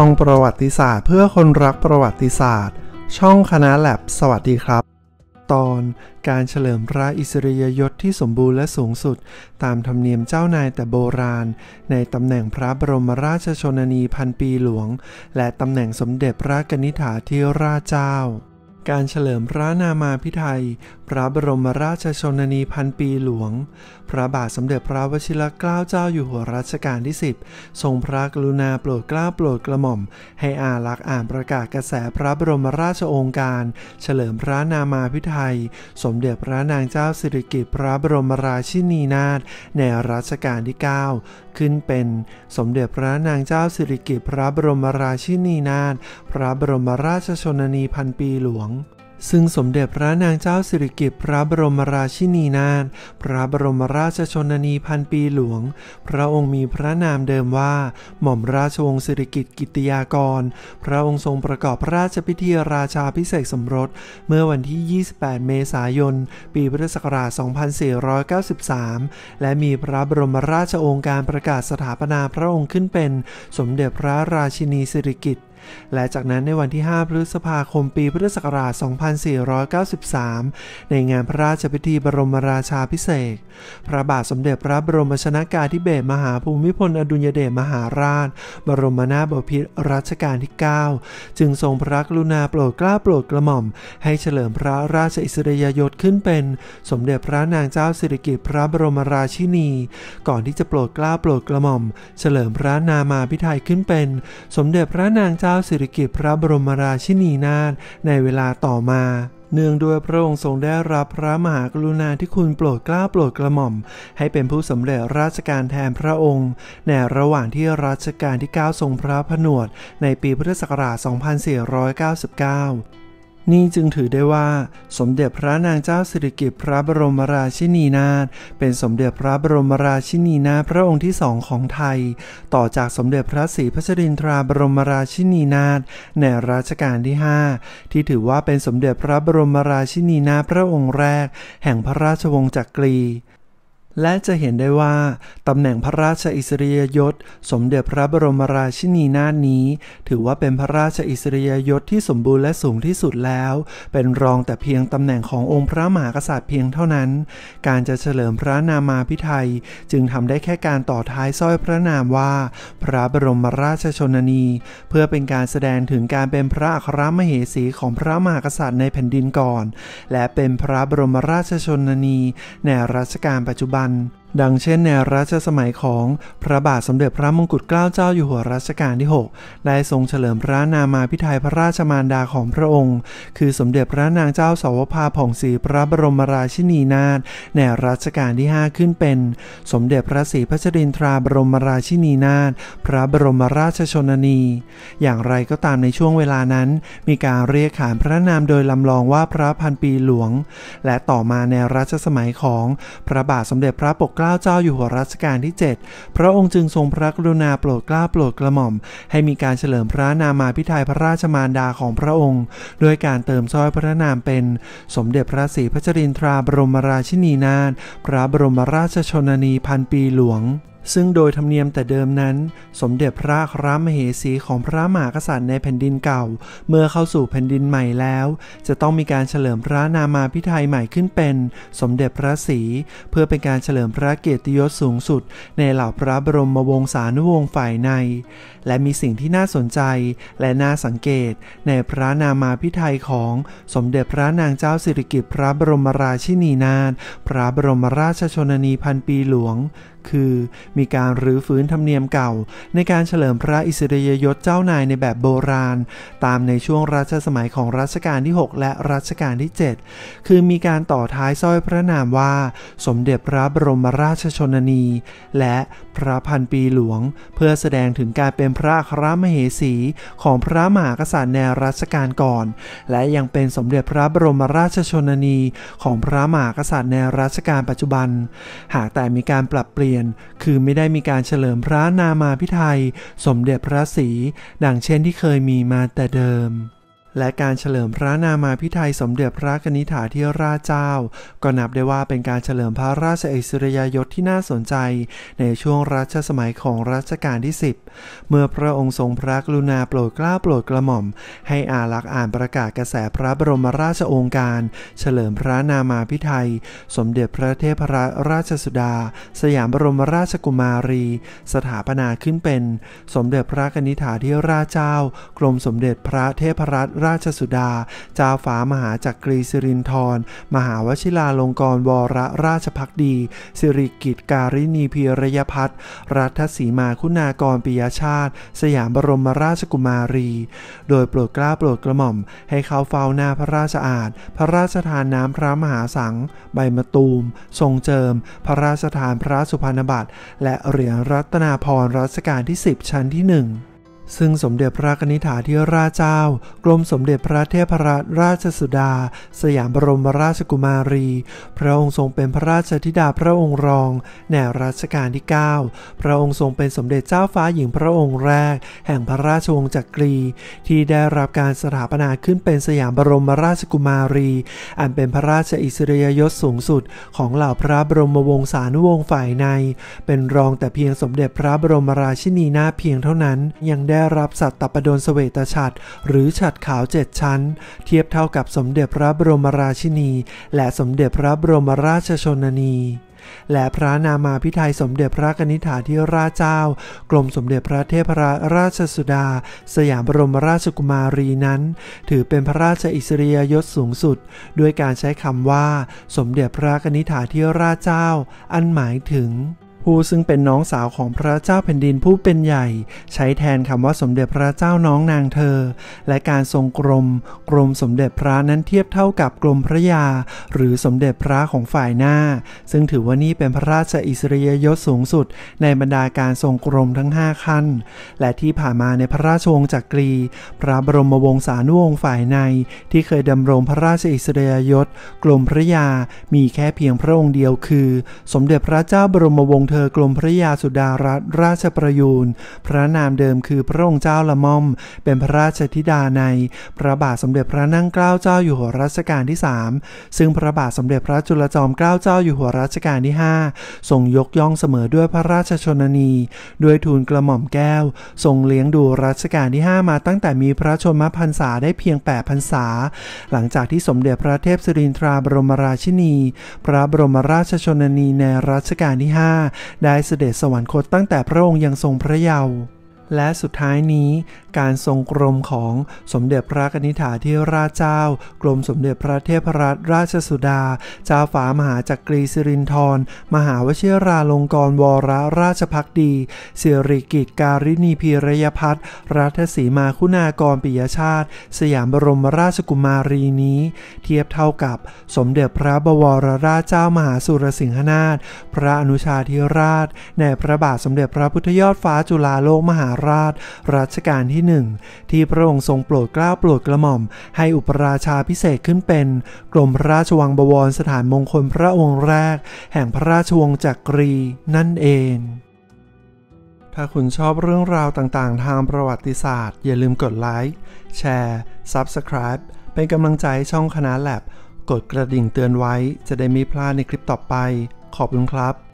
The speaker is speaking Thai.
ช่องประวัติศาสตร์เพื่อคนรักประวัติศาสตร์ ช่องคณะแลบสวัสดีครับ ตอนการเฉลิมพระอิสริยยศที่สมบูรณ์และสูงสุด ตามธรรมเนียมเจ้านายแต่โบราณ ในตำแหน่งพระบรมราชชนนีพันปีหลวง และตำแหน่งสมเด็จพระกนิษฐาธิราชเจ้าการเฉลิมพระนามาพิไทยพระบรมราชชนนีพันปีหลวง พระบาทสมเด็จพระวชิรเกล้าเจ้าอยู่หัวรัชกาลที่10ทรงพระกรุณาโปรดเกล้าโปรดกระหม่อม ให้อาลักษ์อ่านประกาศกระแสพระบรมราชโองการ เฉลิมพระนามาพิไทยสมเด็จพระนางเจ้าสิริกิติ์พระบรมราชินีนาถในรัชกาลที่9ขึ้นเป็นสมเด็จพระนางเจ้าสิริกิติ์พระบรมราชินีนาถ พระบรมราชชนนีพันปีหลวงซึ่งสมเด็จพระนางเจ้าสิริกิติ์พระบรมราชินีนาถ พระบรมราชชนนีพันปีหลวง พระองค์มีพระนามเดิมว่า หม่อมราชวงศ์สิริกิติ์กิติยากร พระองค์ทรงประกอบพระราชพิธีราชาพิเศษสมรส เมื่อวันที่ 28 เมษายน ปีพุทธศักราช 2493 และมีพระบรมราชองค์การประกาศสถาปนาพระองค์ขึ้นเป็น สมเด็จพระราชินีสิริกิติ์และจากนั้นในวันที่ 5 พฤษภาคมปีพุทธศักราช2493 ในงานพระราชพิธีบรมราชาพิเศษ พระบาทสมเด็จพระบรมชนากาธิเบศรมหาภูมิพล อดุลยเดชมหาราช บรมนาถบพิตรรัชกาลที่ 9 จึงทรงพระกรุณาโปรดเกล้าโปรดกระหม่อม ให้เฉลิมพระราชอิสริยยศขึ้นเป็น สมเด็จพระนางเจ้าสิริกิติ์พระบรมราชินี ก่อนที่จะโปรดเกล้าโปรดกระหม่อม เฉลิมพระนามาพิไทยขึ้นเป็น สมเด็จพระนางเจ้าาสิริกิติ์พระบรมราชินีนาถในเวลาต่อมา เนื่องด้วยพระองค์ทรงได้รับพระมหากรุณาธิคุณโปรดเกล้าโปรดกระหม่อม ให้เป็นผู้สาเร็จราชการแทนพระองค์ในระหว่างที่รัชกาลที่9ทรงพระผนวด ในปีพุทธศักราช 2499นี่จึงถือได้ว่า สมเด็จพระนางเจ้าสิริกิติ์พระบรมราชินีนาถเป็นสมเด็จพระบรมราชินีนาถพระองค์ที่สองของไทย ต่อจากสมเด็จพระศรีพัชรินทราบรมราชินีนาถในรัชกาลที่ 5 ที่ถือว่าเป็นสมเด็จพระบรมราชินีนาถพระองค์แรก แห่งพระราชวงศ์จักรีและจะเห็นได้ว่า ตำแหน่งพระราชอิสริยยศ สมเด็จพระบรมราชินีนาถนี้ ถือว่าเป็นพระราชอิสริยยศที่สมบูรณ์และสูงที่สุดแล้ว เป็นรองแต่เพียงตำแหน่งขององค์พระมหากษัตริย์เพียงเท่านั้น การจะเฉลิมพระนามาพิไทยจึงทำได้แค่การต่อท้ายสร้อยพระนามว่า พระบรมราชชนนี เพื่อเป็นการแสดงถึงการเป็นพระอัครมเหสีของพระมหากษัตริย์ในแผ่นดินก่อน และเป็นพระบรมราชชนนีในรัชกาลปัจจุบันกันดังเช่นในรัชสมัยของพระบาทสมเด็จพระมงกุฎเกล้าเจ้าอยู่หัวรัชกาลที่ 6 ได้ทรงเฉลิมพระนามาพิไทยพระราชมารดาของพระองค์ คือสมเด็จพระนางเจ้าสาวภาผ่องศรีพระบรมราชินีนาถในรัชกาลที่ 5 ขึ้นเป็น สมเด็จพระศรีพัชรินทราบรมราชินีนาถพระบรมราชชนนี อย่างไรก็ตามในช่วงเวลานั้น มีการเรียกขานพระนามโดยลำลองว่าพระพันปีหลวง และต่อมาในรัชสมัยของ พระบาทสมเด็จพระปกเกล้า้าเจ้าอยู่หัวรัชกาลที่ 7 พระองค์จึงทรงพระกรุณาโปรดเกล้าโปรดกระหม่อม ให้มีการเฉลิมพระนามาพิไทยพระราชมารดาของพระองค์ ด้วยการเติมสร้อยพระนามเป็น สมเด็จพระศรีพัชรินทราบรมราชินีนาถพระบรมราชชนนีพันปีหลวงซึ่งโดยธรรมเนียมแต่เดิมนั้น สมเด็จพระครามเหสีของพระมหากษัตริย์ในแผ่นดินเก่า เมื่อเข้าสู่แผ่นดินใหม่แล้ว จะต้องมีการเฉลิมพระนามาพิไทยใหม่ขึ้นเป็น สมเด็จพระศรี เพื่อเป็นการเฉลิมพระเกียรติยศสูงสุด ในเหล่าพระบรมวงศานุวงศ์ฝ่ายใน และมีสิ่งที่น่าสนใจ และน่าสังเกตในพระนามาพิไทยของ สมเด็จพระนางเจ้าสิริกิติ์พระบรมราชินีนาถ พระบรมราชชนนีพันปีหลวงคือมีการรื้อฟื้น ธรรมเนียมเก่า ในการเฉลิมพระอิสริยยศเจ้านายในแบบโบราณ ตามในช่วง รัชสมัยของรัชกาลที่ 6 และรัชกาลที่ 7 คือมีการต่อท้ายสร้อยพระนามว่า สมเด็จพระบรมราชชนนี และพระพันปีหลวง เพื่อแสดงถึงการเป็นพระครมเหสีของพระมหากษัตริย์ในรัชกาลก่อน และยังเป็นสมเด็จพระบรมราชชนนีของพระมหากษัตริย์ในรัชกาลปัจจุบัน หากแต่มีการปรับเปลี่ยนยนคือไม่ได้มีการเฉลิมพระนามาพิไทยสมเด็จพระศรีดังเช่นที่เคยมีมาแต่เดิมและการเฉลิมพระนามาพิไทยสมเด็จพระกนิษฐาธิราชเจ้าก็นับได้ว่าเป็นการเฉลิมพระราชอิสริยยศที่น่าสนใจ ในช่วงรัชสมัยของรัชกาลที่ 10 เมื่อพระองค์ทรงพระกรุณาโปรดเกล้าโปรดกระหม่อม ให้อาลักษ์อ่านประกาศกระแสพระบรมราชโองการ เฉลิมพระนามาพิไทยสมเด็จพระเทพรราชสุดา สยามบรมราชกุมารี สถาปนาขึ้นเป็น สมเด็จพระกนิษฐาธิราชเจ้ากรมสมเด็จพระเทพรัตนราชสุดาจาฝามหาจักรีสิรินทรมหาวชิราลงกรวรราชพักดีสิริกิตการินีพีรยพัฒรัฐศีมาคุณากรปิยชาติ สยามบรมราชกุมารี โดยโปรดกล้าโปรดกระหม่อม ให้เขาเฝ้าหน้าพระราชอาณพระราชทานน้ำพระมหาสัง ใบมะตูม ทรงเจิม พระราชทานพระสุพรรณบัตรและเหรียญรัตนาพรรัชกาลที่10ชั้นที่หนึ่งซึ่งสมเด็จพระนิธิาธิราชเจ้า กรมสมเด็จพระเทพรัตนราชสุดา สยามบรมราชกุมารี พระองค์ทรงเป็นพระราชธิดาพระองค์รองในรัชกาลที่ 9 พระองค์ทรงเป็นสมเด็จเจ้าฟ้าหญิงพระองค์แรก แห่งพระราชวงศ์จักรี ที่ได้รับการสถาปนาขึ้นเป็นสยามบรมราชกุมารี อันเป็นพระราชอิสริยยศสูงสุด ของเหล่าพระบรมวงศานุวงศ์ฝ่ายใน เป็นรองแต่เพียงสมเด็จพระบรมราชินีนาเพียงเท่านั้น ยังได้ได้รับสัตตปดลสเวตฉัตร หรือฉัตรขาวเจ็ดชั้น เทียบเท่ากับสมเด็จพระบรมราชินี และสมเด็จพระบรมราชชนนี และพระนามาพิไทยสมเด็จพระนิธิาธิราชเจ้ากรมสมเด็จพระเทพรราชสุดา สยามบรมราชกุมารีนั้น ถือเป็นพระราชอิสริยยศสูงสุดด้วยการใช้คำว่า สมเด็จพระนิธิาธิราชเจ้า อันหมายถึงผู้ซึ่งเป็นน้องสาวของพระเจ้าแผ่นดินผู้เป็นใหญ่ ใช้แทนคำว่าสมเด็จพระเจ้าน้องนางเธอ และการทรงกรมกรมสมเด็จพระนั้นเทียบเท่ากับกรมพระยาหรือสมเด็จพระของฝ่ายหน้า ซึ่งถือว่านี่เป็นพระราชอิสริยยศสูงสุด ในบรรดาการทรงกรมทั้ง5ขั้น และที่ผ่านมาในพระราชวงศ์จักรีพระบรมวงศานุวงศ์ฝ่ายใน ที่เคยดำรงพระราชอิสริยยศกรมพระยามีแค่เพียงพระองค์เดียวคือ สมเด็จพระเจ้าบรมวงศ์เธอเอกรมพระยาสุดารัตนราชประยูนพระนามเดิมคือพระองค์เจ้าละม่อม เป็นพระราชธิดาในพระบาทสมเด็จพระนั่งเกล้าเจ้าอยู่หัวรัชกาลที่สาม ซึ่งพระบาทสมเด็จพระจุลจอมเกล้าเจ้าอยู่หัวรัชกาลที่ห้าทรงยกย่องเสมอด้วยพระราชชนนี ด้วยทูลกระหม่อมแก้วทรงเลี้ยงดูรัชกาลที่ห้ามาตั้งแต่มีพระชนมพรรษาได้เพียง8พรรษา หลังจากที่สมเด็จพระเทพสิรินทราบรมราชินี พระบรมราชชนนีในรัชกาลที่5ได้เสด็จสวรรคตตั้งแต่พระองค์ยังทรงพระเยาว์และสุดท้ายนี้การทรงกรมของสมเด็จพระกนิษฐาธิราชเจ้า กรมสมเด็จพระเทพรัตนราชสุดา เจ้าฝ้ามหาจักรีสิรินธร มหาวชิราลงกรวรราชพักดีสิริกิตการิณีพีรยพัฒรัฐศรีมาคุณากรปิยชาติ สยามบรมราชกุมารีนี้ เทียบเท่ากับ สมเด็จพระบวรราชเจ้ามหาสุรสิงหนาถพระอนุชาธิราชในพระบาทสมเด็จพระพุทธยอดฟ้าจุฬาโลกมหาราชรัชกาลที่หนึ่งที่พระองค์ทรงโปรดเกล้าโปรดกระหม่อมให้อุปราชาพิเศษขึ้นเป็นกรมราชวังบวรสถานมงคลพระองค์แรก แห่งพระราชวงศ์จักรีนั่นเอง ถ้าคุณชอบเรื่องราวต่างๆทางประวัติศาสตร์ อย่าลืมกดไลค์ แชร์ Subscribe เป็นกำลังใจช่องคณะแลบกดกระดิ่งเตือนไว้ จะได้ไม่พลาดในคลิปต่อไป ขอบคุณครับ